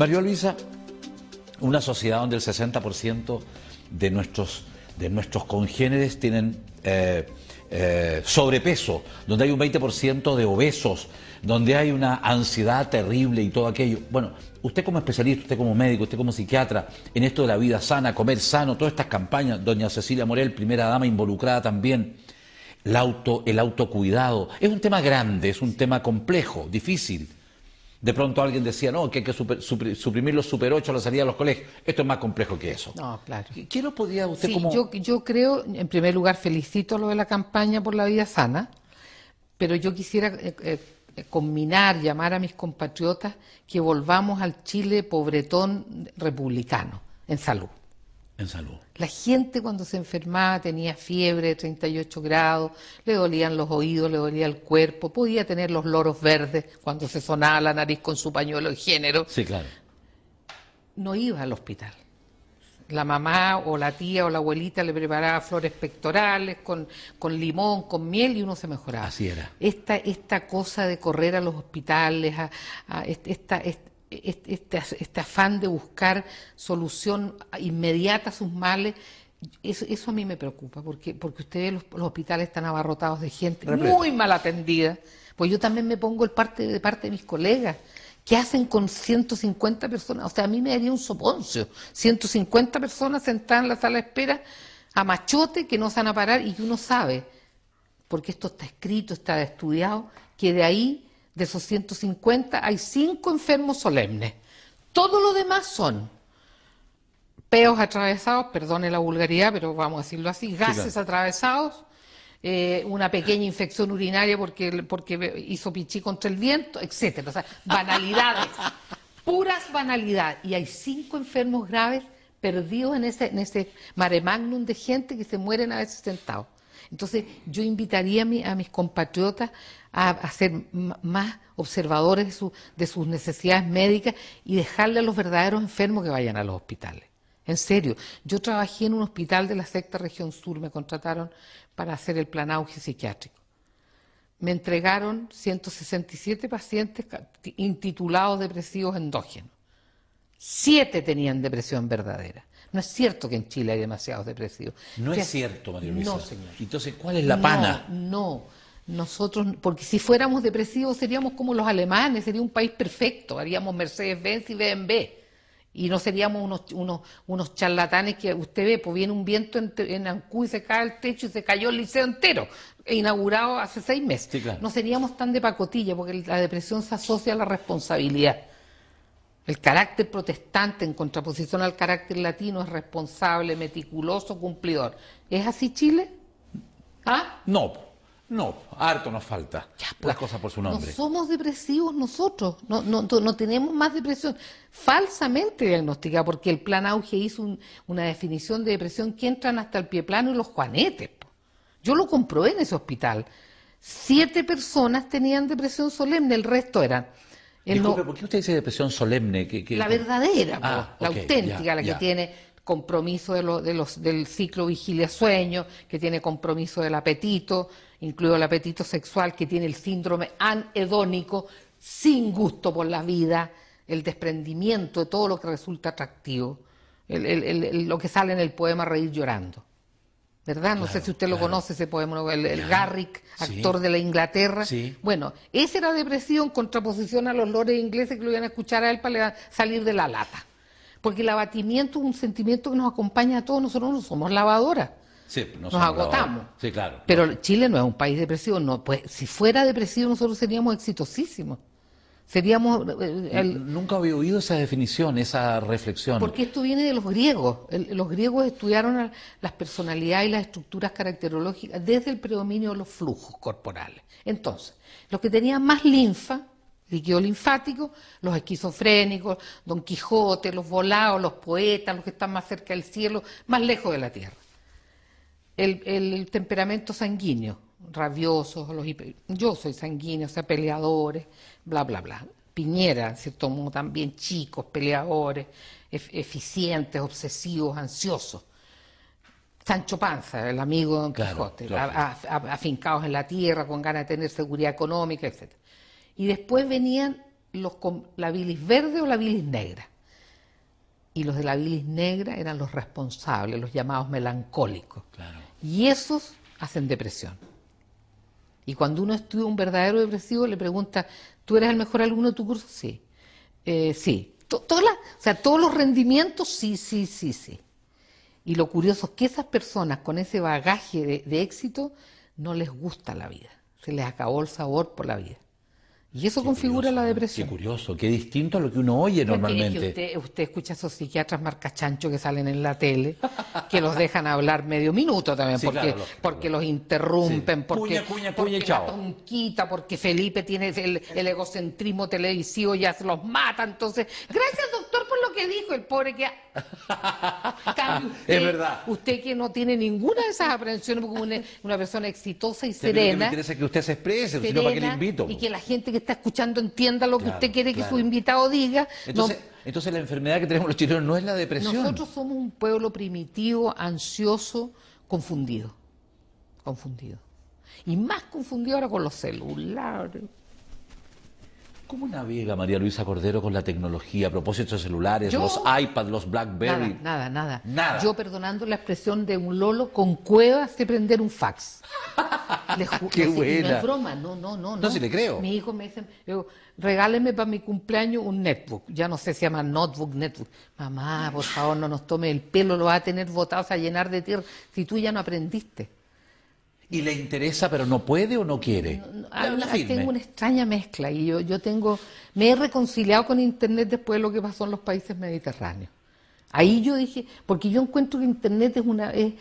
María Luisa, una sociedad donde el 60% de nuestros, de nuestros congéneres tienen eh, eh, sobrepeso, donde hay un 20% de obesos, donde hay una ansiedad terrible y todo aquello. Bueno, usted como especialista, usted como médico, usted como psiquiatra, en esto de la vida sana, comer sano, todas estas campañas, doña Cecilia Morel, primera dama involucrada también, el, el autocuidado, es un tema grande, es un tema complejo, difícil. De pronto alguien decía, no, que hay que suprimir los super 8 a la salida de los colegios. Esto es más complejo que eso. No, claro. ¿Qué lo podía usted como... yo, yo creo, en primer lugar, felicito a lo de la campaña por la vida sana, pero yo quisiera eh, eh, eh, combinar, llamar a mis compatriotas que volvamos al Chile pobretón republicano en salud. En salud. La gente cuando se enfermaba tenía fiebre, de 38 grados, le dolían los oídos, le dolía el cuerpo, podía tener los loros verdes cuando se sonaba la nariz con su pañuelo de género. Sí, claro. No iba al hospital. La mamá o la tía o la abuelita le preparaba flores pectorales con, limón, con miel y uno se mejoraba. Así era. Esta, esta cosa de correr a los hospitales, a, a esta este, este, afán de buscar solución inmediata a sus males, eso, a mí me preocupa, porque, porque ustedes los, hospitales están abarrotados de gente muy mal atendida. Pues yo también me pongo el parte, de parte de mis colegas. ¿Qué hacen con 150 personas? O sea, a mí me daría un soponcio. 150 personas sentadas en la sala de espera a machote que no se van a parar y uno sabe, porque esto está escrito, está estudiado, que de ahí de esos 150 hay cinco enfermos solemnes. Todo lo demás son peos atravesados, perdone la vulgaridad, pero vamos a decirlo así, gases atravesados, eh, una pequeña infección urinaria porque, hizo pichí contra el viento, etcétera. O sea, banalidades, puras banalidades. Y hay cinco enfermos graves perdidos en ese, en ese mare magnum de gente que se mueren a veces sentados. Entonces, yo invitaría a, mis compatriotas a, ser más observadores de, sus necesidades médicas y dejarle a los verdaderos enfermos que vayan a los hospitales. En serio, yo trabajé en un hospital de la secta región sur, me contrataron para hacer el plan auge psiquiátrico. Me entregaron 167 pacientes intitulados depresivos endógenos siete tenían depresión verdadera. No es cierto que en Chile hay demasiados depresivos. No es, cierto, María Luisa. señor. Entonces, ¿cuál es la pana? No, nosotros, porque si fuéramos depresivos seríamos como los alemanes, sería un país perfecto, haríamos Mercedes-Benz y BMW. Y no seríamos unos, unos, unos, charlatanes que usted ve, pues viene un viento en, en, Ancú y se cae el techo y se cayó el liceo entero, inaugurado hace seis meses. No seríamos tan de pacotilla, porque la depresión se asocia a la responsabilidad. El carácter protestante en contraposición al carácter latino es responsable, meticuloso, cumplidor. ¿Es así Chile? ¿Ah? No, no, harto nos falta las pues, cosas por su nombre. somos depresivos nosotros, no, tenemos más depresión. Falsamente diagnosticada, porque el plan Auge hizo una definición de depresión que entran hasta el pie plano y los juanetes. Yo lo comprobé en ese hospital. Siete personas tenían depresión solemne, el resto eran ¿por qué usted dice depresión solemne? La verdadera, ah, la auténtica, la que tiene compromiso de lo, del ciclo vigilia-sueño, que tiene compromiso del apetito, incluido el apetito sexual, que tiene el síndrome anhedónico, sin gusto por la vida, el desprendimiento de todo lo que resulta atractivo, lo que sale en el poema Reír llorando. ¿verdad? No sé si usted lo conoce ese poema, el, el Garrick, actor de la Inglaterra. Bueno, esa era depresión contraposición a los lores ingleses que lo iban a escuchar a él para salir de la lata. Porque el abatimiento es un sentimiento que nos acompaña a todos, nosotros no somos lavadoras. Sí, nos agotamos. claro. Pero Chile no es un país depresivo, no, pues si fuera depresivo nosotros seríamos exitosísimos. Seríamos... Eh, nunca había oído esa definición, esa reflexión. Porque esto viene de los griegos. los griegos estudiaron las personalidades y las estructuras caracterológicas desde el predominio de los flujos corporales. Entonces, los que tenían más linfa, líquido linfático, los esquizofrénicos, Don Quijote, los volados, los poetas, los que están más cerca del cielo, más lejos de la tierra. el temperamento sanguíneo, rabiosos, los yo soy sanguíneo, o sea, peleadores, bla, bla, bla. Piñera, en cierto modo, también chicos, peleadores, eficientes, obsesivos, ansiosos. Sancho Panza, el amigo de Don Quijote, afincados en la tierra, con ganas de tener seguridad económica, etc. Y después venían los con la bilis verde o la bilis negra. Y los de la bilis negra eran los responsables, los llamados melancólicos. Y esos hacen depresión. Y cuando uno estudia un verdadero depresivo, le pregunta, ¿tú eres el mejor alumno de tu curso? Sí. Eh, sí. o sea, todos los rendimientos, sí, sí, sí, sí. Y lo curioso es que esas personas con ese bagaje de éxito no les gusta la vida. Se les acabó el sabor por la vida. Y eso configura la depresión. Qué curioso, qué distinto a lo que uno oye normalmente. usted, escucha a esos psiquiatras marcachancho que salen en la tele, que los dejan hablar medio minuto también, porque, los, porque los interrumpen, porque, cuña, La tonquita, porque Felipe tiene el, egocentrismo televisivo y ya se los mata. Entonces, gracias doctor que dijo el pobre que... es eh, verdad. Usted que no tiene ninguna de esas aprehensiones, porque una, persona exitosa y serena... que usted se exprese, para que le invito. Y que la gente que está escuchando entienda lo que usted quiere que su invitado diga. Entonces, entonces la enfermedad que tenemos los chilenos no es la depresión. Nosotros somos un pueblo primitivo, ansioso, confundido. Confundido. Y más confundido ahora con los celulares. ¿Cómo navega María Luisa Cordero con la tecnología a propósito de celulares, los iPads, los BlackBerry? Nada, nada, nada, Yo, perdonando la expresión de un lolo, con cuevas de prender un fax. ¡Qué buena! No es broma, no, no, no. No, si le creo. Mi hijo me dice, regáleme para mi cumpleaños un netbook. Ya no sé, si se llama notebook, netbook. Mamá, por favor, no nos tome el pelo, lo va a tener botados a llenar de tierra, si tú ya no aprendiste y le interesa, pero no puede o no quiere. Ah, ah, tengo una extraña mezcla y yo, yo tengo, me he reconciliado con Internet después de lo que pasó en los países mediterráneos. Ahí yo dije, porque yo encuentro que Internet es una, eh,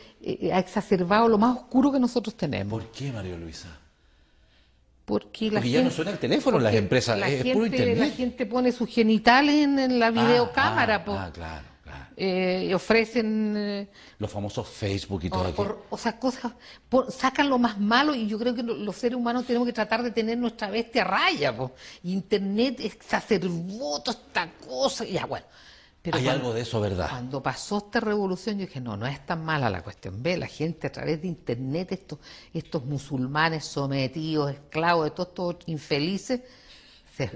ha exacerbado lo más oscuro que nosotros tenemos. ¿Por qué, María Luisa? Porque, la ya no suena el teléfono en las empresas, la gente, La gente pone sus genitales en, la ah, videocámara. ah, claro. Eh, ofrecen... Eh, los famosos Facebook y todo o, sea, cosas, sacan lo más malo y yo creo que los seres humanos tenemos que tratar de tener nuestra bestia a raya. Internet exacerbó toda esta cosa. Ya, bueno. Pero Hay algo de eso, ¿verdad? Cuando pasó esta revolución, yo dije, no, no es tan mala la cuestión. Ve, la gente a través de Internet, estos, estos musulmanes sometidos, esclavos, de todos estos infelices,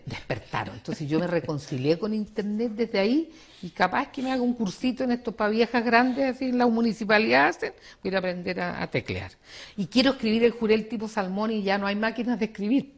despertaron. Entonces yo me reconcilié con Internet desde ahí y capaz que me haga un cursito en estos para viejas grandes, así las municipalidades hacen, voy a aprender a, teclear. Y quiero escribir el jurel tipo salmón y ya no hay máquinas de escribir.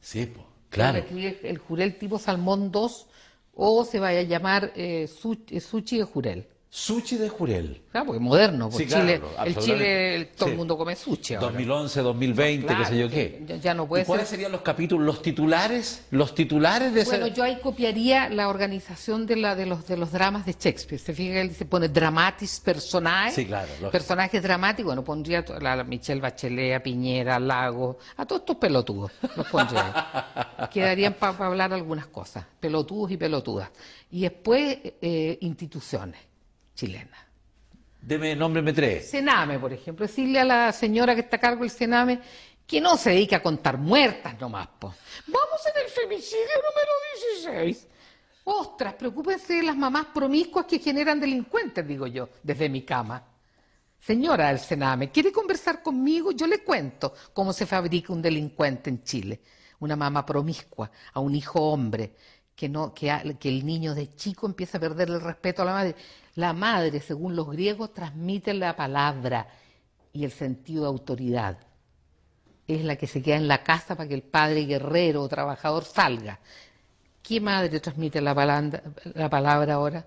Sí, claro. escribir el jurel tipo salmón 2 o se vaya a llamar sushi, sushi de jurel. Sushi de Jurel. Claro, porque moderno, pues el Chile, todo el mundo come sushi 2011, 2020, qué sé yo qué. ¿Cuáles serían los capítulos, los titulares, los titulares de Bueno, yo ahí copiaría la organización de, la, de, los, de los dramas de Shakespeare. Se fija, él se pone dramatis personae, sí, claro, personajes dramáticos. Bueno, pondría a Michelle Bachelet, a Piñera, a Lago, a todos estos pelotudos. Los pondría. Quedarían para hablar algunas cosas, pelotudos y pelotudas. Y después, eh, instituciones chilena. Deme, nómbreme tres. Sename, por ejemplo. Decirle a la señora que está a cargo del Sename que no se dedica a contar muertas nomás, Vamos en el femicidio número 16. Ostras, preocúpense de las mamás promiscuas que generan delincuentes, digo yo, desde mi cama. Señora del Sename, ¿quiere conversar conmigo? Yo le cuento cómo se fabrica un delincuente en Chile. Una mamá promiscua a un hijo hombre que, no, que, el niño de chico empieza a perder el respeto a la madre. La madre, según los griegos, transmite la palabra y el sentido de autoridad. Es la que se queda en la casa para que el padre guerrero o trabajador salga. ¿Qué madre transmite la palabra, la palabra ahora?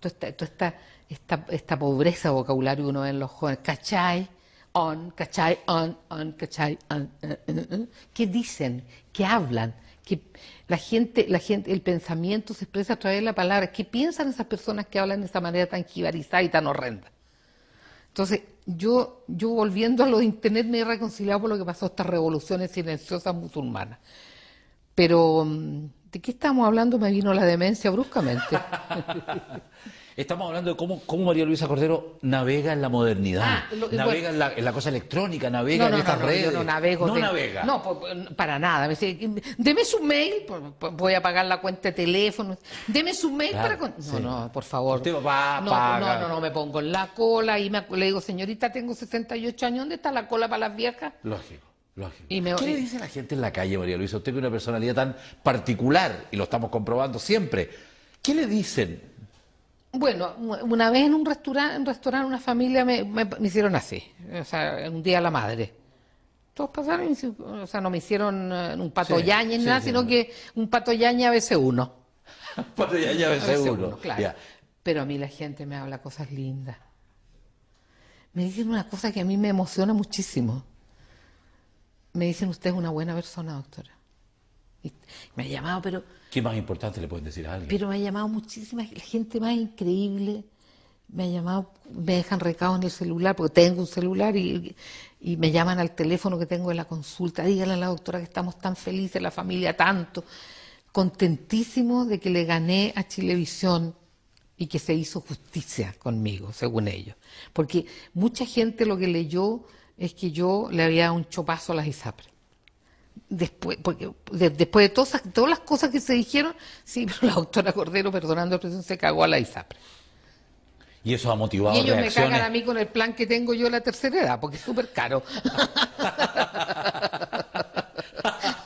Toda esta, esta, esta, pobreza vocabulario uno ve en los jóvenes. ¿Cachai? On, ¿cachai? On, on, ¿cachai? Eh, eh, eh, ¿Qué dicen? ¿Qué hablan? que la gente, la gente, el pensamiento se expresa a través de la palabra. ¿Qué piensan esas personas que hablan de esa manera tan jibarizada y tan horrenda? Entonces, yo, yo volviendo a lo de Internet me he reconciliado por lo que pasó estas revoluciones silenciosas musulmanas. Pero, mm, ¿de qué estamos hablando? Me vino la demencia bruscamente. Estamos hablando de cómo, cómo María Luisa Cordero navega en la modernidad, ah, navega en, la, cosa electrónica, navega en estas redes. no navego. No navega. No, pues, para nada. Deme su mail, voy a pagar la cuenta de teléfono. Deme su mail para... No, no, por favor. Usted no, no, no, no, me pongo en la cola y me, le digo, señorita, tengo 68 años, ¿dónde está la cola para las viejas? Lógico. Lógico. ¿Qué le dice la gente en la calle, María Luisa? Usted tiene una personalidad tan particular, y lo estamos comprobando siempre, ¿qué le dicen bueno, una vez en un restaurante, un restaurante una familia me, hicieron así, o sea, un día la madre. Todos pasaron, o sea, no me hicieron eh, un pato ni nada, sino que un pato yaña a veces uno. pato yaña a veces uno, claro. Pero a mí la gente me habla cosas lindas. Me dicen una cosa que a mí me emociona muchísimo. Me dicen, usted es una buena persona, doctora. Me ha llamado, pero... ¿Qué más importante le pueden decir a alguien? Pero me ha llamado muchísima gente más increíble. Me ha llamado, me dejan recados en el celular, porque tengo un celular y, me llaman al teléfono que tengo en la consulta. Díganle a la doctora que estamos tan felices, la familia tanto. Contentísimo de que le gané a Chilevisión y que se hizo justicia conmigo, según ellos. Porque mucha gente lo que leyó es que yo le había dado un chopazo a las ISAPRES después, porque de, después de todas, todas las cosas que se dijeron, sí, pero la doctora Cordero, perdonando el se cagó a la ISAPRE. Y eso ha motivado y ellos me cagan a mí con el plan que tengo yo a la tercera edad, porque es súper caro.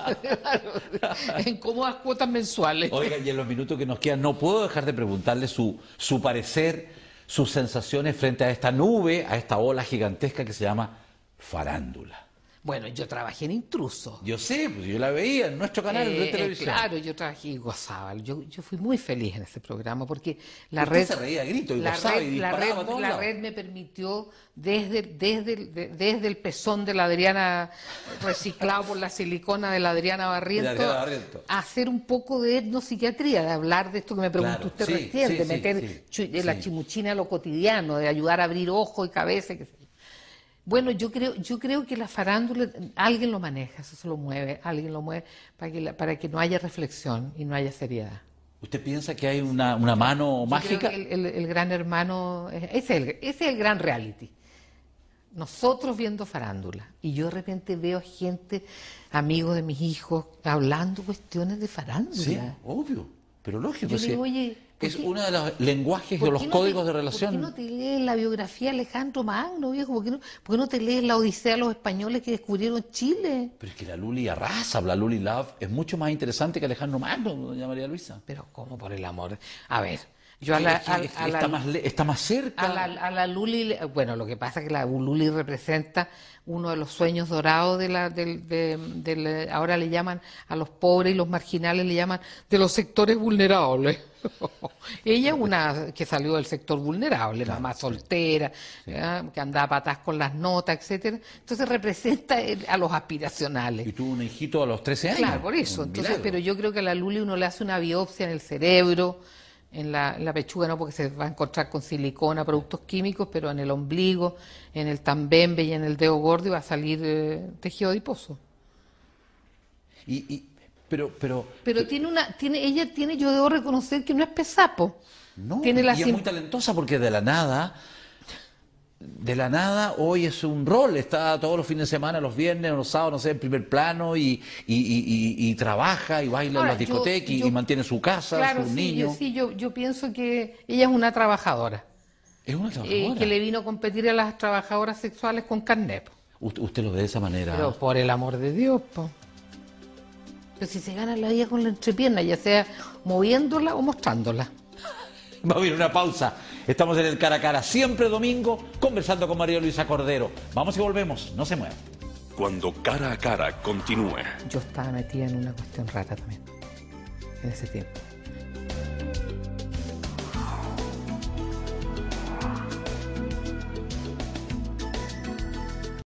en cómodas cuotas mensuales. Oiga, y en los minutos que nos quedan, no puedo dejar de preguntarle su, su parecer, sus sensaciones frente a esta nube, a esta ola gigantesca que se llama farándula. Bueno, yo trabajé en Intruso. Yo sé, pues yo la veía en nuestro canal de eh, televisión. claro, yo trabajé y gozaba. Yo, yo fui muy feliz en ese programa porque la red. se reía grito y gozaba y la red, la red me permitió, desde, desde, desde el pezón de la Adriana, reciclado por la silicona de la Adriana Barriento, hacer un poco de etnopsiquiatría, de hablar de esto que me preguntó usted recién, de meter de la chimuchina a lo cotidiano, de ayudar a abrir ojo y cabeza, bueno, yo creo, yo creo que la farándula, alguien lo maneja, eso se lo mueve, alguien lo mueve para que, para que no haya reflexión y no haya seriedad. ¿Usted piensa que hay una, una mano mágica? el, gran hermano, ese es el, es el gran reality nosotros viendo farándula y yo de repente veo a gente, amigos de mis hijos, hablando cuestiones de farándula. Sí, obvio, pero lógico. Yo digo, oye, es uno de los lenguajes de los códigos de relación. ¿Por qué no te lees la biografía de Alejandro Magno, viejo? ¿Por qué, no, te lees la Odisea de los españoles que descubrieron Chile? Pero es que la Luli arrasa, la Luli Love es mucho más interesante que Alejandro Magno, doña María Luisa. Pero ¿cómo, por el amor? A ver está, más, cerca. A la, Luli, bueno, lo que pasa es que la Luli representa uno de los sueños dorados de la, ahora le llaman a los pobres y los marginales le llaman de los sectores vulnerables. Ella es una que salió del sector vulnerable, mamá soltera, que andaba patas con las notas, etcétera. Entonces representa a los aspiracionales. Y tuvo un hijito a los 13 años. Claro, por eso. Entonces, pero yo creo que a la Luli uno le hace una biopsia en el cerebro en la, pechuga, no porque se va a encontrar con silicona, productos químicos, pero en el ombligo, en el tambembe y en el dedo gordo va a salir eh, tejido adiposo. Y, pero, pero, pero tiene una, tiene, ella tiene, yo debo reconocer que no es pesapo. No, tiene y es muy talentosa porque de la nada de la nada hoy es un rol, está todos los fines de semana, los viernes, los sábados, no sé, en primer plano y, trabaja y baila en las discotecas y mantiene su casa, sus niños. Yo, sí, yo, pienso que ella es una trabajadora. Es una eh, trabajadora. que le vino a competir a las trabajadoras sexuales con carnet. Usted, lo ve de esa manera. Pero por el amor de Dios, pues Pero si se gana la vida con la entrepierna, ya sea moviéndola o mostrándola. Va a haber una pausa. Estamos en el cara a cara, siempre domingo, conversando con María Luisa Cordero. Vamos y volvemos, no se muevan. Cuando cara a cara continúe. Yo estaba metida en una cuestión rata también, en ese tiempo.